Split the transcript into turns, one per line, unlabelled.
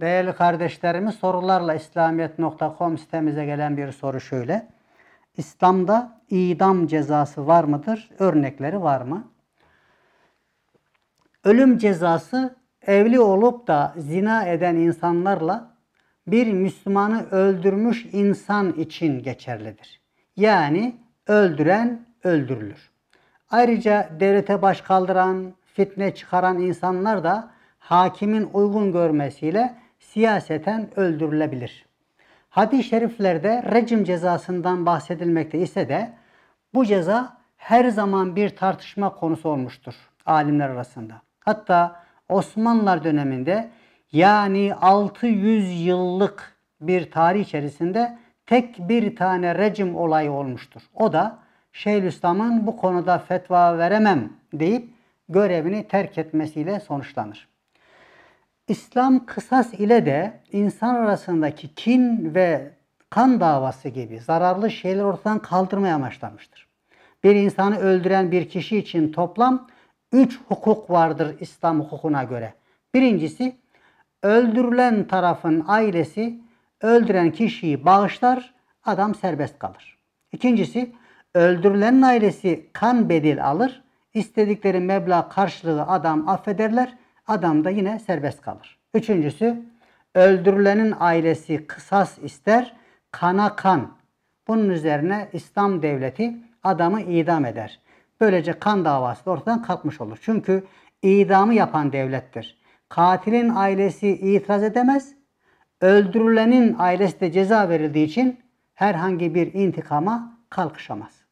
Değerli kardeşlerimiz sorularla İslamiyet.com sitemize gelen bir soru şöyle. İslam'da idam cezası var mıdır? Örnekleri var mı? Ölüm cezası evli olup da zina eden insanlarla bir Müslümanı öldürmüş insan için geçerlidir. Yani öldüren öldürülür. Ayrıca devlete baş kaldıran, fitne çıkaran insanlar da hakimin uygun görmesiyle siyaseten öldürülebilir. Hadis-i şeriflerde rejim cezasından bahsedilmekte ise de bu ceza her zaman bir tartışma konusu olmuştur alimler arasında. Hatta Osmanlılar döneminde yani 600 yıllık bir tarih içerisinde tek bir tane rejim olayı olmuştur. O da Şeyhülislam'ın bu konuda fetva veremem deyip görevini terk etmesiyle sonuçlanır. İslam kısas ile de insan arasındaki kin ve kan davası gibi zararlı şeyler ortadan kaldırmaya amaçlanmıştır. Bir insanı öldüren bir kişi için toplam üç hukuk vardır İslam hukukuna göre. Birincisi, öldürülen tarafın ailesi öldüren kişiyi bağışlar, adam serbest kalır. İkincisi, öldürülenin ailesi kan bedel alır, istedikleri meblağ karşılığı adam affederler, Adam da yine serbest kalır. Üçüncüsü öldürülenin ailesi kısas ister, kana kan. Bunun üzerine İslam devleti adamı idam eder. Böylece kan davası da ortadan kalkmış olur. Çünkü idamı yapan devlettir. Katilin ailesi itiraz edemez. Öldürülenin ailesi de ceza verildiği için herhangi bir intikama kalkışamaz.